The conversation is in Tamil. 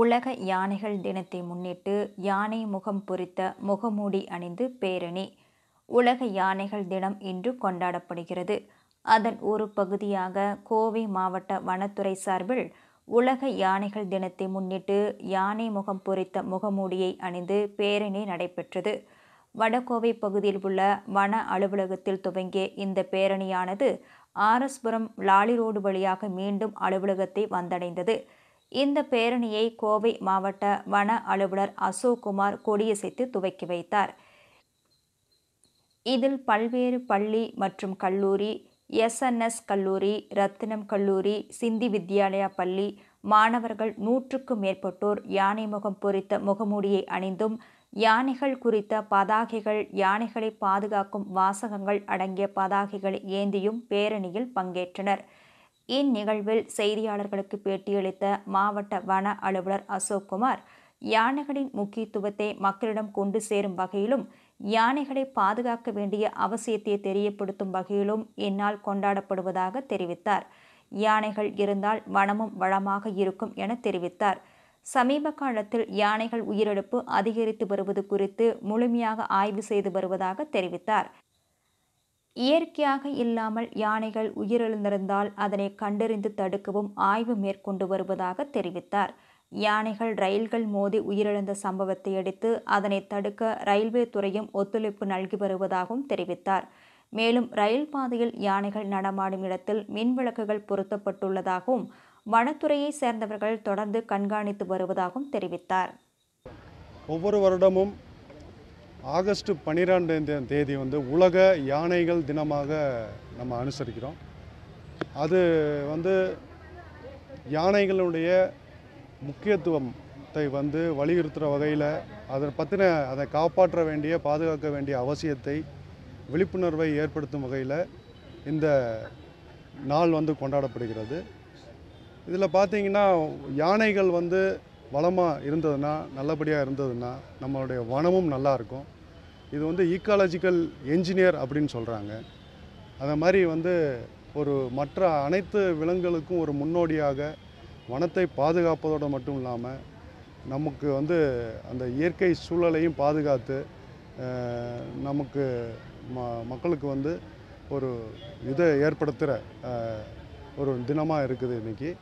உலக யானைகள் தினத்தை முன்னிட்டு யானை முகம் பொறித்த முகமூடி அணிந்து பேரணி உலக யானைகள் தினம் இன்று கொண்டாடப்படுகிறது அதன் ஒரு பகுதியாக கோவை மாவட்ட வனத்துறை சார்பில் உலக யானைகள் தினத்தை முன்னிட்டு யானை முகம் பொறித்த முகமூடியை அணிந்து பேரணி நடைபெற்றது வடகோவை பகுதியில் உள்ள வன அலுவலகத்தில் துவங்கிய இந்த பேரணியானது ஆரஸ்புரம் லாலி ரோடு வழியாக மீண்டும் அலுவலகத்தை வந்தடைந்தது இந்த பேரணியை கோவை மாவட்ட வன அலுவலர் அசோக்குமார் கொடியசைத்து துவக்கி வைத்தார் இதில் பல்வேறு பள்ளி மற்றும் கல்லூரி எஸ்என்எஸ் கல்லூரி ரத்தினம் கல்லூரி சிந்தி வித்யாலயா பள்ளி மாணவர்கள் நூற்றுக்கும் மேற்பட்டோர் யானை முகம் பொறித்த முகமூடியை அணிந்தும் யானைகள் குறித்த பதாகைகள் யானைகளை பாதுகாக்கும் வாசகங்கள் அடங்கிய பதாகைகளை ஏந்தியும் பேரணியில் பங்கேற்றனர் இந்நிகழ்வில் செய்தியாளர்களுக்கு பேட்டியளித்த மாவட்ட வன அலுவலர் அசோக்குமார் யானைகளின் முக்கியத்துவத்தை மக்களிடம் கொண்டு சேரும் வகையிலும் யானைகளை பாதுகாக்க வேண்டிய அவசியத்தை தெரியப்படுத்தும் வகையிலும் இந்நாள் கொண்டாடப்படுவதாக தெரிவித்தார் யானைகள் இருந்தால் வனமும் வளமாக இருக்கும் என தெரிவித்தார் சமீப காலத்தில் யானைகள் உயிரிழப்பு அதிகரித்து வருவது குறித்து முழுமையாக ஆய்வு செய்து வருவதாக தெரிவித்தார் இயற்கையாக இல்லாமல் யானைகள் உயிரிழந்திருந்தால் அதனை கண்டறிந்து தடுக்கவும் ஆய்வு மேற்கொண்டு வருவதாக தெரிவித்தார் யானைகள் ரயில்கள் மோதி உயிரிழந்த சம்பவத்தை அடுத்து அதனை தடுக்க ரயில்வே துறையும் ஒத்துழைப்பு நல்கி வருவதாகவும் தெரிவித்தார் மேலும் ரயில் பாதையில் யானைகள் நடமாடும் இடத்தில் மின் விளக்குகள் பொருத்தப்பட்டுள்ளதாகவும் வனத்துறையை சேர்ந்தவர்கள் தொடர்ந்து கண்காணித்து வருவதாகவும் தெரிவித்தார் ஒவ்வொரு வருடமும் ஆகஸ்ட் பன்னிரெண்டாம் தேதி வந்து உலக யானைகள் தினமாக நம்ம அனுசரிக்கிறோம் அது வந்து யானைகளுடைய முக்கியத்துவத்தை வந்து வலியுறுத்துகிற வகையில் அதை பற்றின அதை காப்பாற்ற வேண்டிய பாதுகாக்க வேண்டிய அவசியத்தை விழிப்புணர்வை ஏற்படுத்தும் வகையில் இந்த நாள் வந்து கொண்டாடப்படுகிறது இதில் பார்த்திங்கன்னா யானைகள் வந்து வளமாக இருந்ததுன்னா நல்லபடியாக இருந்ததுன்னா நம்மளுடைய வனமும் நல்லாயிருக்கும் இது வந்து ஈக்காலஜிக்கல் என்ஜினியர் அப்படின்னு சொல்கிறாங்க அதை மாதிரி வந்து ஒரு மற்ற அனைத்து விலங்குகளுக்கும் ஒரு முன்னோடியாக வனத்தை பாதுகாப்பதோடு மட்டும் இல்லாமல் நமக்கு வந்து அந்த இயற்கை சூழலையும் பாதுகாத்து நமக்கு ம மக்களுக்கு வந்து ஒரு இதை ஏற்படுத்துகிற ஒரு தினமாக இருக்குது இன்றைக்கி